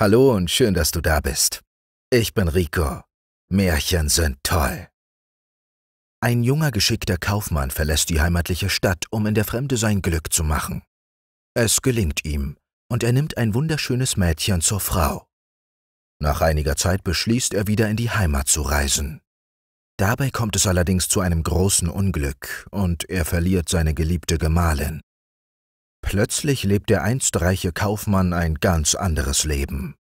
Hallo und schön, dass du da bist. Ich bin Rico. Märchen sind toll. Ein junger, geschickter Kaufmann verlässt die heimatliche Stadt, um in der Fremde sein Glück zu machen. Es gelingt ihm, und er nimmt ein wunderschönes Mädchen zur Frau. Nach einiger Zeit beschließt er wieder in die Heimat zu reisen. Dabei kommt es allerdings zu einem großen Unglück, und er verliert seine geliebte Gemahlin. Plötzlich lebt der einst reiche Kaufmann ein ganz anderes Leben.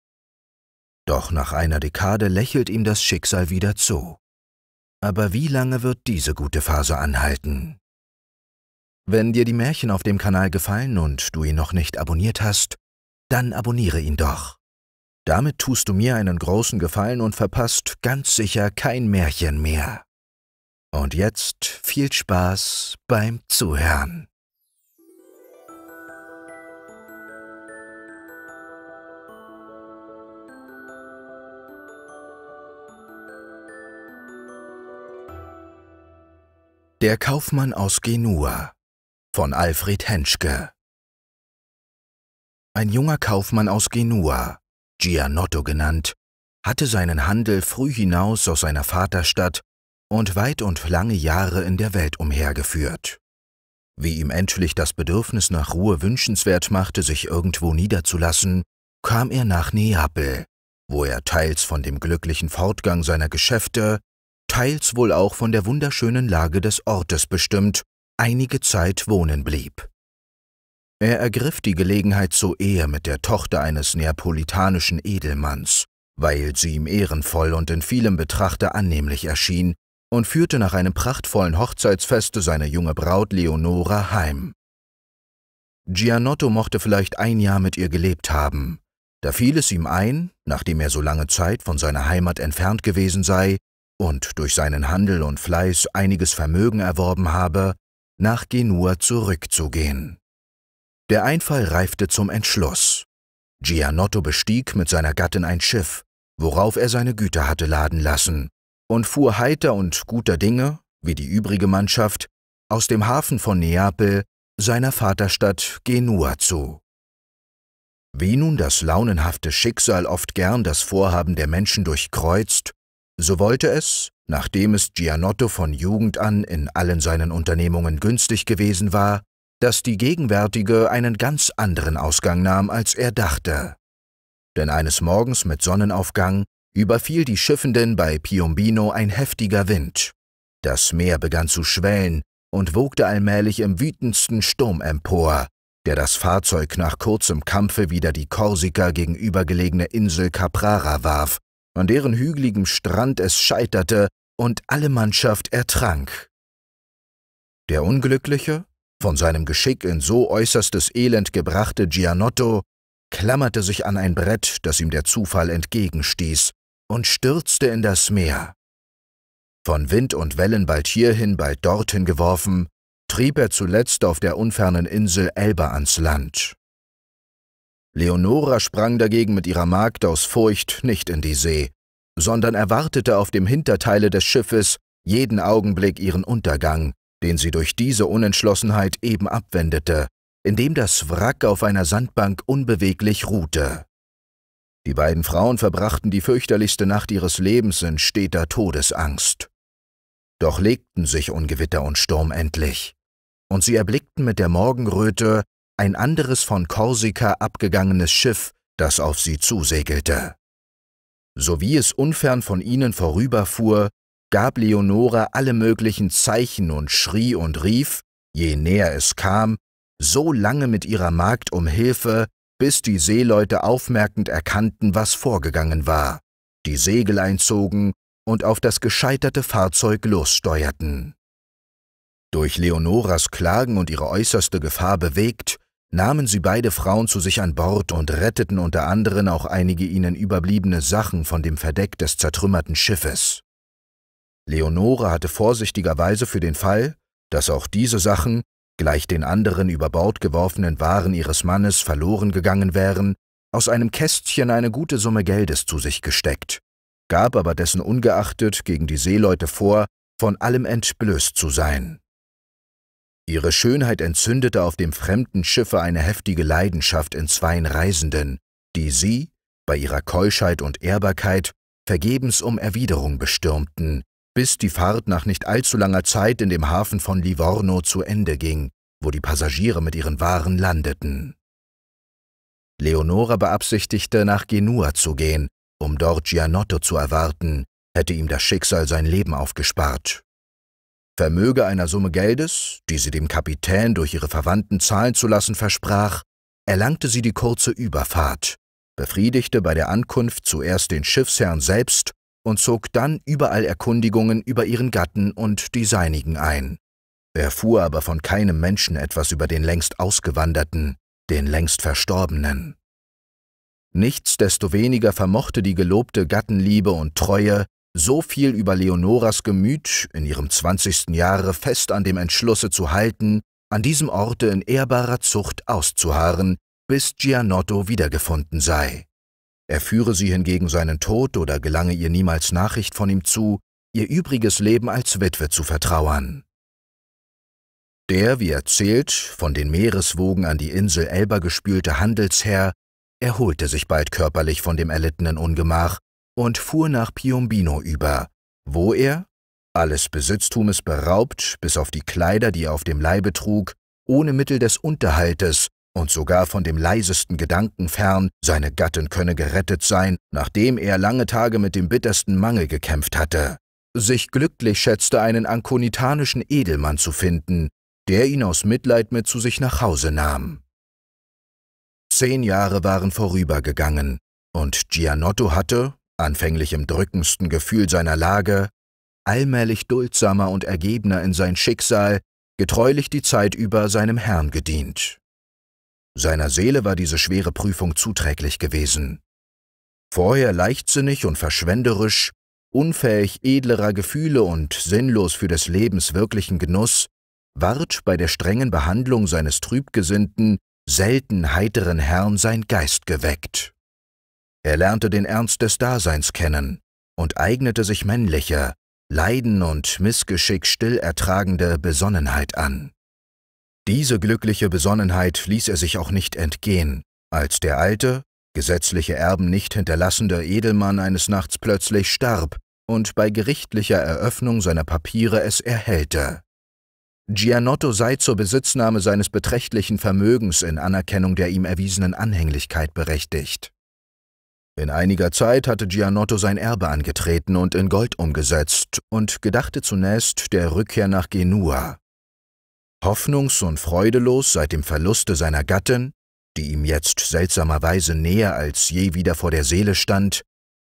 Doch nach einer Dekade lächelt ihm das Schicksal wieder zu. Aber wie lange wird diese gute Phase anhalten? Wenn dir die Märchen auf dem Kanal gefallen und du ihn noch nicht abonniert hast, dann abonniere ihn doch. Damit tust du mir einen großen Gefallen und verpasst ganz sicher kein Märchen mehr. Und jetzt viel Spaß beim Zuhören. Der Kaufmann aus Genua von Alfred Henschke Ein junger Kaufmann aus Genua, Gianotto genannt, hatte seinen Handel früh hinaus aus seiner Vaterstadt und weit und lange Jahre in der Welt umhergeführt. Wie ihm endlich das Bedürfnis nach Ruhe wünschenswert machte, sich irgendwo niederzulassen, kam er nach Neapel, wo er teils von dem glücklichen Fortgang seiner Geschäfte, teils wohl auch von der wunderschönen Lage des Ortes bestimmt, einige Zeit wohnen blieb. Er ergriff die Gelegenheit zur Ehe mit der Tochter eines neapolitanischen Edelmanns, weil sie ihm ehrenvoll und in vielem Betrachte annehmlich erschien, und führte nach einem prachtvollen Hochzeitsfeste seine junge Braut Leonora heim. Gianotto mochte vielleicht ein Jahr mit ihr gelebt haben. Da fiel es ihm ein, nachdem er so lange Zeit von seiner Heimat entfernt gewesen sei, und durch seinen Handel und Fleiß einiges Vermögen erworben habe, nach Genua zurückzugehen. Der Einfall reifte zum Entschluss. Gianotto bestieg mit seiner Gattin ein Schiff, worauf er seine Güter hatte laden lassen, und fuhr heiter und guter Dinge, wie die übrige Mannschaft, aus dem Hafen von Neapel, seiner Vaterstadt Genua zu. Wie nun das launenhafte Schicksal oft gern das Vorhaben der Menschen durchkreuzt, so wollte es, nachdem es Gianotto von Jugend an in allen seinen Unternehmungen günstig gewesen war, dass die gegenwärtige einen ganz anderen Ausgang nahm, als er dachte. Denn eines Morgens mit Sonnenaufgang überfiel die Schiffenden bei Piombino ein heftiger Wind. Das Meer begann zu schwellen und wogte allmählich im wütendsten Sturm empor, der das Fahrzeug nach kurzem Kampfe wieder die Korsika gegenübergelegene Insel Caprara warf, an deren hügeligem Strand es scheiterte und alle Mannschaft ertrank. Der Unglückliche, von seinem Geschick in so äußerstes Elend gebrachte Gianotto, klammerte sich an ein Brett, das ihm der Zufall entgegenstieß, und stürzte in das Meer. Von Wind und Wellen bald hierhin, bald dorthin geworfen, trieb er zuletzt auf der unfernen Insel Elba ans Land. Leonora sprang dagegen mit ihrer Magd aus Furcht nicht in die See, sondern erwartete auf dem Hinterteile des Schiffes jeden Augenblick ihren Untergang, den sie durch diese Unentschlossenheit eben abwendete, indem das Wrack auf einer Sandbank unbeweglich ruhte. Die beiden Frauen verbrachten die fürchterlichste Nacht ihres Lebens in steter Todesangst. Doch legten sich Ungewitter und Sturm endlich, und sie erblickten mit der Morgenröte ein anderes von Korsika abgegangenes Schiff, das auf sie zusegelte. Sowie es unfern von ihnen vorüberfuhr, gab Leonora alle möglichen Zeichen und schrie und rief, je näher es kam, so lange mit ihrer Magd um Hilfe, bis die Seeleute aufmerkend erkannten, was vorgegangen war, die Segel einzogen und auf das gescheiterte Fahrzeug lossteuerten. Durch Leonoras Klagen und ihre äußerste Gefahr bewegt, nahmen sie beide Frauen zu sich an Bord und retteten unter anderem auch einige ihnen überbliebene Sachen von dem Verdeck des zertrümmerten Schiffes. Leonore hatte vorsichtigerweise für den Fall, dass auch diese Sachen, gleich den anderen über Bord geworfenen Waren ihres Mannes verloren gegangen wären, aus einem Kästchen eine gute Summe Geldes zu sich gesteckt, gab aber dessen ungeachtet gegen die Seeleute vor, von allem entblößt zu sein. Ihre Schönheit entzündete auf dem fremden Schiffe eine heftige Leidenschaft in zweien Reisenden, die sie, bei ihrer Keuschheit und Ehrbarkeit, vergebens um Erwiderung bestürmten, bis die Fahrt nach nicht allzu langer Zeit in dem Hafen von Livorno zu Ende ging, wo die Passagiere mit ihren Waren landeten. Leonora beabsichtigte, nach Genua zu gehen, um dort Gianotto zu erwarten, hätte ihm das Schicksal sein Leben aufgespart vermöge einer Summe Geldes, die sie dem Kapitän durch ihre Verwandten zahlen zu lassen versprach, erlangte sie die kurze Überfahrt, befriedigte bei der Ankunft zuerst den Schiffsherrn selbst und zog dann überall Erkundigungen über ihren Gatten und die seinigen ein. Erfuhr aber von keinem Menschen etwas über den längst Ausgewanderten, den längst Verstorbenen. Nichtsdestoweniger vermochte die gelobte Gattenliebe und Treue so viel über Leonoras Gemüt, in ihrem zwanzigsten Jahre fest an dem Entschlusse zu halten, an diesem Orte in ehrbarer Zucht auszuharren, bis Gianotto wiedergefunden sei. Er führe sie hingegen seinen Tod oder gelange ihr niemals Nachricht von ihm zu, ihr übriges Leben als Witwe zu vertrauern. Der, wie erzählt, von den Meereswogen an die Insel Elba gespülte Handelsherr erholte sich bald körperlich von dem erlittenen Ungemach und fuhr nach Piombino über, wo er, alles Besitztumes beraubt, bis auf die Kleider, die er auf dem Leibe trug, ohne Mittel des Unterhaltes und sogar von dem leisesten Gedanken fern, seine Gattin könne gerettet sein, nachdem er lange Tage mit dem bittersten Mangel gekämpft hatte, sich glücklich schätzte, einen ankonitanischen Edelmann zu finden, der ihn aus Mitleid mit zu sich nach Hause nahm. Zehn Jahre waren vorübergegangen, und Gianotto hatte, anfänglich im drückendsten Gefühl seiner Lage, allmählich duldsamer und ergebener in sein Schicksal, getreulich die Zeit über seinem Herrn gedient. Seiner Seele war diese schwere Prüfung zuträglich gewesen. Vorher leichtsinnig und verschwenderisch, unfähig edlerer Gefühle und sinnlos für des Lebens wirklichen Genuss, ward bei der strengen Behandlung seines trübgesinnten, selten heiteren Herrn sein Geist geweckt. Er lernte den Ernst des Daseins kennen und eignete sich männliche, Leiden und Missgeschick still ertragende Besonnenheit an. Diese glückliche Besonnenheit ließ er sich auch nicht entgehen, als der alte, gesetzliche Erben nicht hinterlassende Edelmann eines Nachts plötzlich starb und bei gerichtlicher Eröffnung seiner Papiere es erhellte. Gianotto sei zur Besitznahme seines beträchtlichen Vermögens in Anerkennung der ihm erwiesenen Anhänglichkeit berechtigt. In einiger Zeit hatte Gianotto sein Erbe angetreten und in Gold umgesetzt und gedachte zunächst der Rückkehr nach Genua. Hoffnungs- und freudelos seit dem Verluste seiner Gattin, die ihm jetzt seltsamerweise näher als je wieder vor der Seele stand,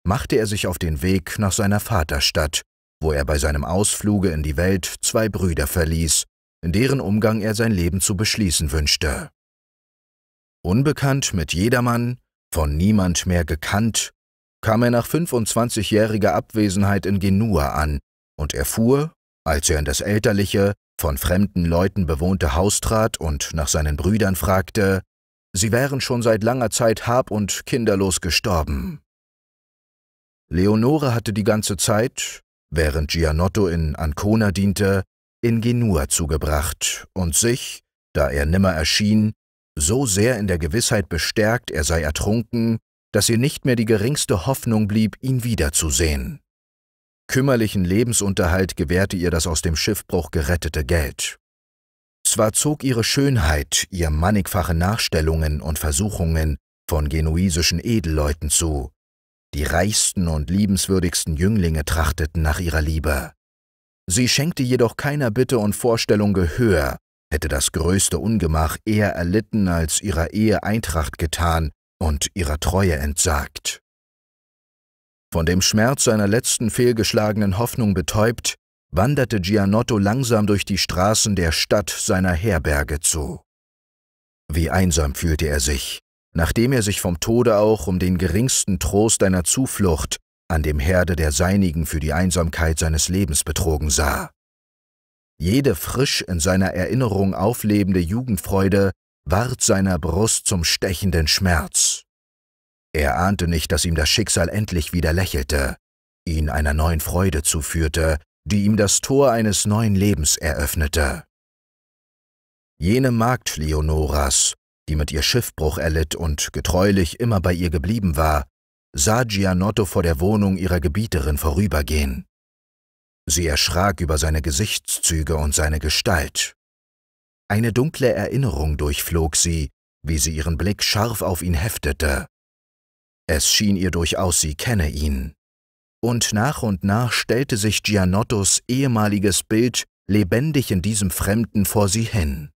machte er sich auf den Weg nach seiner Vaterstadt, wo er bei seinem Ausfluge in die Welt zwei Brüder verließ, in deren Umgang er sein Leben zu beschließen wünschte. Unbekannt mit jedermann von niemand mehr gekannt, kam er nach 25-jähriger Abwesenheit in Genua an und erfuhr, als er in das elterliche, von fremden Leuten bewohnte Haus trat und nach seinen Brüdern fragte, sie wären schon seit langer Zeit hab- und kinderlos gestorben. Leonore hatte die ganze Zeit, während Gianotto in Ancona diente, in Genua zugebracht und sich, da er nimmer erschien, so sehr in der Gewissheit bestärkt, er sei ertrunken, dass ihr nicht mehr die geringste Hoffnung blieb, ihn wiederzusehen. Kümmerlichen Lebensunterhalt gewährte ihr das aus dem Schiffbruch gerettete Geld. Zwar zog ihre Schönheit, ihr mannigfache Nachstellungen und Versuchungen von genuesischen Edelleuten zu, die reichsten und liebenswürdigsten Jünglinge trachteten nach ihrer Liebe. Sie schenkte jedoch keiner Bitte und Vorstellung Gehör, hätte das größte Ungemach eher erlitten als ihrer Ehe Eintracht getan und ihrer Treue entsagt. Von dem Schmerz seiner letzten fehlgeschlagenen Hoffnung betäubt, wanderte Gianotto langsam durch die Straßen der Stadt seiner Herberge zu. Wie einsam fühlte er sich, nachdem er sich vom Tode auch um den geringsten Trost einer Zuflucht an dem Herde der Seinigen für die Einsamkeit seines Lebens betrogen sah. Jede frisch in seiner Erinnerung auflebende Jugendfreude ward seiner Brust zum stechenden Schmerz. Er ahnte nicht, dass ihm das Schicksal endlich wieder lächelte, ihn einer neuen Freude zuführte, die ihm das Tor eines neuen Lebens eröffnete. Jene Magd Leonoras, die mit ihr Schiffbruch erlitt und getreulich immer bei ihr geblieben war, sah Gianotto vor der Wohnung ihrer Gebieterin vorübergehen. Sie erschrak über seine Gesichtszüge und seine Gestalt. Eine dunkle Erinnerung durchflog sie, wie sie ihren Blick scharf auf ihn heftete. Es schien ihr durchaus, sie kenne ihn. Und nach und nach stellte sich Gianottos ehemaliges Bild lebendig in diesem Fremden vor sie hin.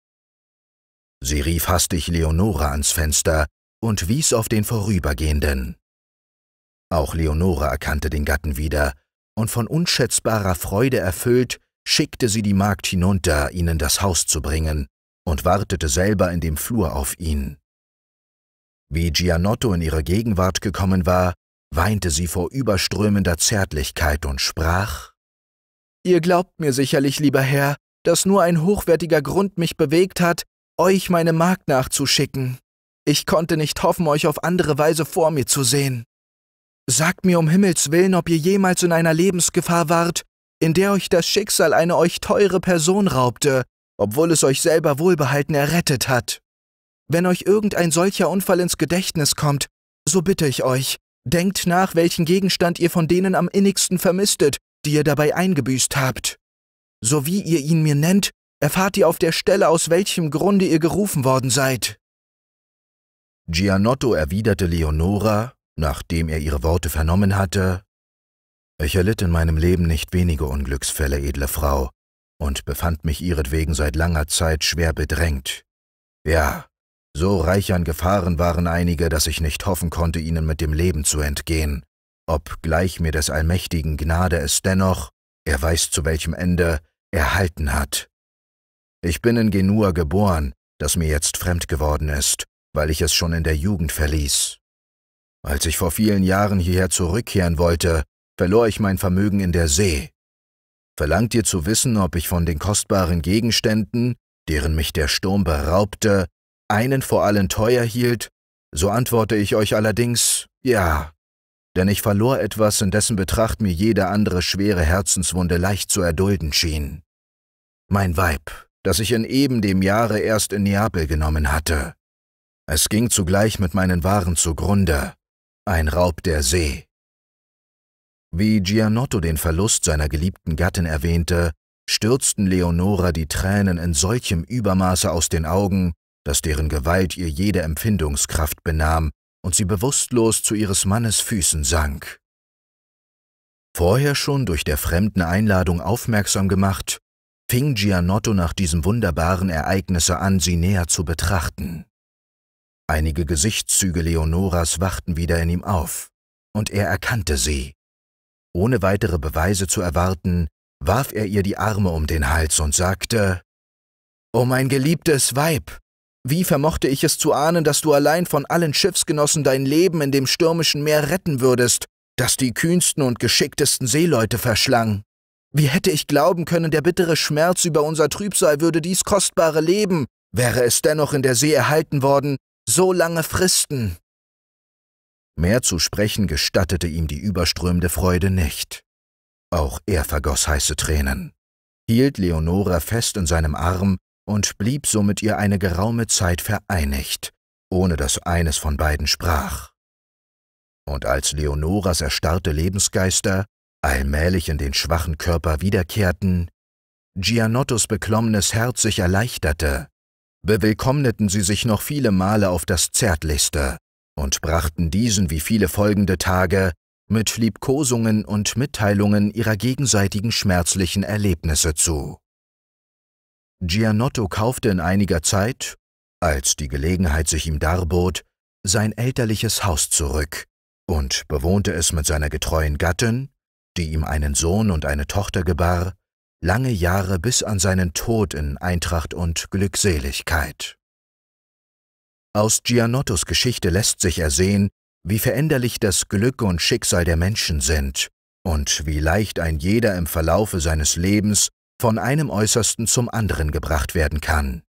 Sie rief hastig Leonora ans Fenster und wies auf den Vorübergehenden. Auch Leonora erkannte den Gatten wieder, und von unschätzbarer Freude erfüllt, schickte sie die Magd hinunter, ihnen das Haus zu bringen, und wartete selber in dem Flur auf ihn. Wie Gianotto in ihre Gegenwart gekommen war, weinte sie vor überströmender Zärtlichkeit und sprach Ihr glaubt mir sicherlich, lieber Herr, dass nur ein hochwertiger Grund mich bewegt hat, euch meine Magd nachzuschicken. Ich konnte nicht hoffen, euch auf andere Weise vor mir zu sehen. Sagt mir um Himmels willen, ob ihr jemals in einer Lebensgefahr wart, in der euch das Schicksal eine euch teure Person raubte, obwohl es euch selber wohlbehalten errettet hat. Wenn euch irgendein solcher Unfall ins Gedächtnis kommt, so bitte ich euch, denkt nach, welchen Gegenstand ihr von denen am innigsten vermisstet, die ihr dabei eingebüßt habt. So wie ihr ihn mir nennt, erfahrt ihr auf der Stelle, aus welchem Grunde ihr gerufen worden seid. Gianotto erwiderte Leonora, Nachdem er ihre Worte vernommen hatte, ich erlitt in meinem Leben nicht wenige Unglücksfälle, edle Frau, und befand mich ihretwegen seit langer Zeit schwer bedrängt. Ja, so reich an Gefahren waren einige, dass ich nicht hoffen konnte, ihnen mit dem Leben zu entgehen, obgleich mir des allmächtigen Gnade es dennoch, er weiß zu welchem Ende, erhalten hat. Ich bin in Genua geboren, das mir jetzt fremd geworden ist, weil ich es schon in der Jugend verließ. Als ich vor vielen Jahren hierher zurückkehren wollte, verlor ich mein Vermögen in der See. Verlangt ihr zu wissen, ob ich von den kostbaren Gegenständen, deren mich der Sturm beraubte, einen vor allen teuer hielt, so antworte ich euch allerdings ja, denn ich verlor etwas, in dessen Betracht mir jede andere schwere Herzenswunde leicht zu erdulden schien. Mein Weib, das ich in eben dem Jahre erst in Neapel genommen hatte. Es ging zugleich mit meinen Waren zugrunde, ein Raub der See. Wie Gianotto den Verlust seiner geliebten Gattin erwähnte, stürzten Leonora die Tränen in solchem Übermaße aus den Augen, dass deren Gewalt ihr jede Empfindungskraft benahm und sie bewusstlos zu ihres Mannes Füßen sank. Vorher schon durch der fremden Einladung aufmerksam gemacht, fing Gianotto nach diesem wunderbaren Ereignisse an, sie näher zu betrachten. Einige Gesichtszüge Leonoras wachten wieder in ihm auf, und er erkannte sie. Ohne weitere Beweise zu erwarten, warf er ihr die Arme um den Hals und sagte, »O mein geliebtes Weib, wie vermochte ich es zu ahnen, dass du allein von allen Schiffsgenossen dein Leben in dem stürmischen Meer retten würdest, das die kühnsten und geschicktesten Seeleute verschlang? Wie hätte ich glauben können, der bittere Schmerz über unser Trübsal würde dies kostbare Leben, wäre es dennoch in der See erhalten worden, so lange Fristen. Mehr zu sprechen gestattete ihm die überströmende Freude nicht. Auch er vergoss heiße Tränen, hielt Leonora fest in seinem Arm und blieb somit ihr eine geraume Zeit vereinigt, ohne dass eines von beiden sprach. Und als Leonoras erstarrte Lebensgeister allmählich in den schwachen Körper wiederkehrten, Gianottos beklommenes Herz sich erleichterte, bewillkommneten sie sich noch viele Male auf das Zärtlichste und brachten diesen wie viele folgende Tage mit Liebkosungen und Mitteilungen ihrer gegenseitigen schmerzlichen Erlebnisse zu. Gianotto kaufte in einiger Zeit, als die Gelegenheit sich ihm darbot, sein elterliches Haus zurück und bewohnte es mit seiner getreuen Gattin, die ihm einen Sohn und eine Tochter gebar, lange Jahre bis an seinen Tod in Eintracht und Glückseligkeit. Aus Gianottos Geschichte lässt sich ersehen, wie veränderlich das Glück und Schicksal der Menschen sind und wie leicht ein jeder im Verlaufe seines Lebens von einem Äußersten zum anderen gebracht werden kann.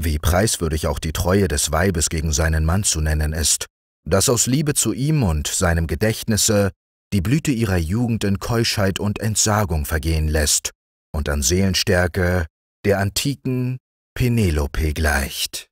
Wie preiswürdig auch die Treue des Weibes gegen seinen Mann zu nennen ist, dass aus Liebe zu ihm und seinem Gedächtnisse die Blüte ihrer Jugend in Keuschheit und Entsagung vergehen lässt und an Seelenstärke der antiken Penelope gleicht.